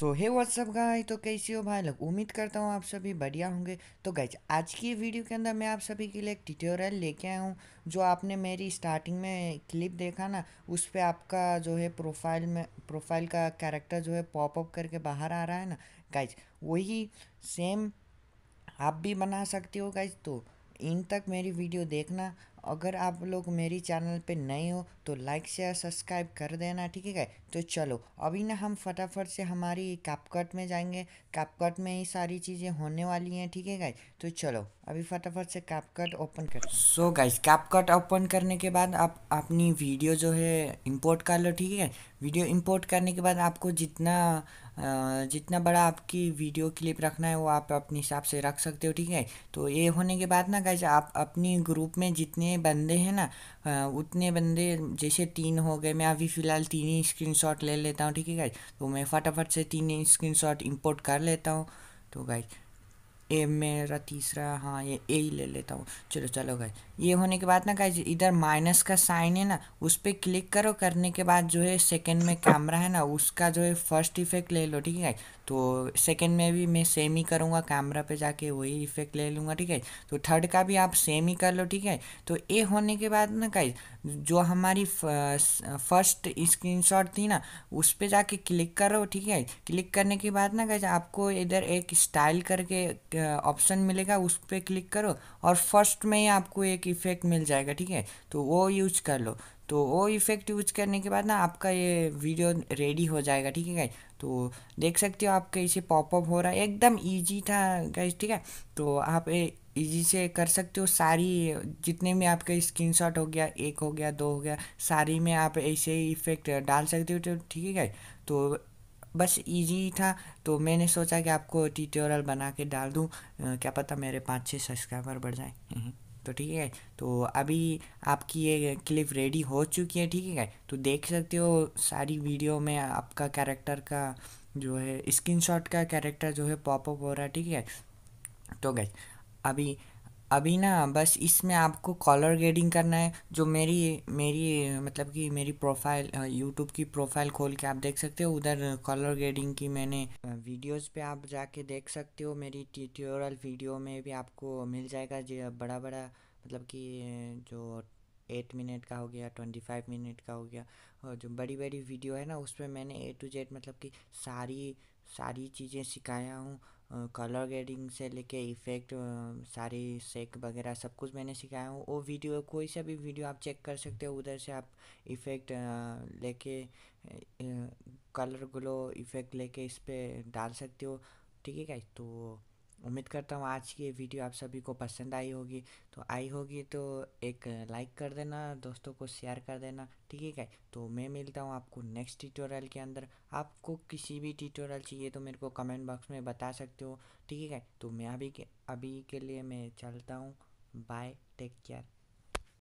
सो हे WhatsApp guys तो कैसी हो भाई लोग उम्मीद करता हूँ आप सभी बढ़िया होंगे तो गाइज आज की वीडियो के अंदर मैं आप सभी के लिए एक ट्यूटोरियल लेके आया हूँ जो आपने मेरी स्टार्टिंग में क्लिप देखा ना उस पर आपका जो है प्रोफाइल में प्रोफाइल का कैरेक्टर जो है पॉपअप करके बाहर आ रहा है ना गाइज वही सेम आप भी बना सकते हो गाइज तो इन तक मेरी वीडियो देखना अगर आप लोग मेरी चैनल पे नए हो तो लाइक शेयर सब्सक्राइब कर देना ठीक है तो चलो अभी ना हम फटाफट से हमारी कैपकट में जाएंगे कैपकट में ही सारी चीज़ें होने वाली हैं ठीक है गाइज तो चलो अभी फटाफट से कैपकट ओपन कर सो गाइज कैपकट ओपन करने के बाद आप अपनी वीडियो जो है इंपोर्ट कर लो ठीक है वीडियो इंपोर्ट करने के बाद आपको जितना जितना बड़ा आपकी वीडियो क्लिप रखना है वो आप अपने हिसाब से रख सकते हो ठीक है तो ये होने के बाद ना गाइज आप अपनी ग्रुप में जितने बंदे हैं ना उतने बंदे जैसे तीन हो गए मैं अभी फ़िलहाल तीन ही स्क्रीन ले लेता हूँ ठीक है गाइज तो मैं फटाफट से तीन ही स्क्रीन इंपोर्ट कर लेता हूँ तो गाइज ए मेरा तीसरा हाँ ये ए ही ले लेता हूँ चलो चलो गए ये होने के बाद ना गाइज इधर माइनस का साइन है ना उस पर क्लिक करो करने के बाद जो है सेकंड में कैमरा है ना उसका जो है फर्स्ट इफेक्ट ले लो ठीक है तो सेकंड में भी मैं सेम ही करूँगा कैमरा पे जाके वही इफेक्ट ले लूँगा ठीक है तो थर्ड का भी आप सेम ही कर लो ठीक है तो ए होने के बाद ना गाइज जो हमारी फर्स्ट स्क्रीन थी ना उस पर जाके क्लिक करो ठीक है क्लिक करने के बाद ना गाइज आपको इधर एक स्टाइल करके ऑप्शन मिलेगा उस पर क्लिक करो और फर्स्ट में ही आपको एक इफ़ेक्ट मिल जाएगा ठीक है तो वो यूज कर लो तो वो इफ़ेक्ट यूज करने के बाद ना आपका ये वीडियो रेडी हो जाएगा ठीक है गाइज तो देख सकते हो आप कैसे पॉपअप हो रहा है एकदम ईजी था गाइज ठीक है तो आप ईजी से कर सकते हो सारी जितने में आपका शॉट हो गया एक हो गया दो हो गया सारी में आप ऐसे ही इफेक्ट डाल सकते हो तो ठीक है तो बस इजी था तो मैंने सोचा कि आपको ट्यूटोरियल बना के डाल दूँ क्या पता मेरे पाँच छः सब्सक्राइबर बढ़ जाए हम्म। तो ठीक है तो अभी आपकी ये क्लिप रेडी हो चुकी है ठीक है तो देख सकते हो सारी वीडियो में आपका कैरेक्टर का जो है स्क्रीनशॉट का कैरेक्टर जो है पॉपअप हो रहा है ठीक है तो गए अभी अभी ना बस इसमें आपको कॉलर ग्रेडिंग करना है जो मेरी मेरी मतलब कि मेरी प्रोफाइल यूट्यूब की प्रोफाइल खोल के आप देख सकते हो उधर कॉलर ग्रेडिंग की मैंने वीडियोस पे आप जाके देख सकते हो मेरी ट्यूटोरियल वीडियो में भी आपको मिल जाएगा जो बड़ा बड़ा मतलब कि जो एट मिनट का हो गया ट्वेंटी फाइव मिनट का हो गया और जो बड़ी बड़ी वीडियो है ना उसमें मैंने ए टू जेड मतलब कि सारी सारी चीज़ें सिखाया हूँ कलर ग्रेडिंग से लेके इफ़ेक्ट सारी सेक वगैरह सब कुछ मैंने सिखाया हूँ वो वीडियो कोई सा भी वीडियो आप चेक कर सकते हो उधर से आप इफ़ेक्ट लेके कलर ग्लो इफ़ेक्ट लेके इस पर डाल सकते हो ठीक है क्या तो उम्मीद करता हूँ आज की वीडियो आप सभी को पसंद आई होगी तो आई होगी तो एक लाइक कर देना दोस्तों को शेयर कर देना ठीक है तो मैं मिलता हूँ आपको नेक्स्ट ट्यूटोरियल के अंदर आपको किसी भी ट्यूटोरियल चाहिए तो मेरे को कमेंट बॉक्स में बता सकते हो ठीक है तो मैं अभी के अभी के लिए मैं चलता हूँ बाय टेक केयर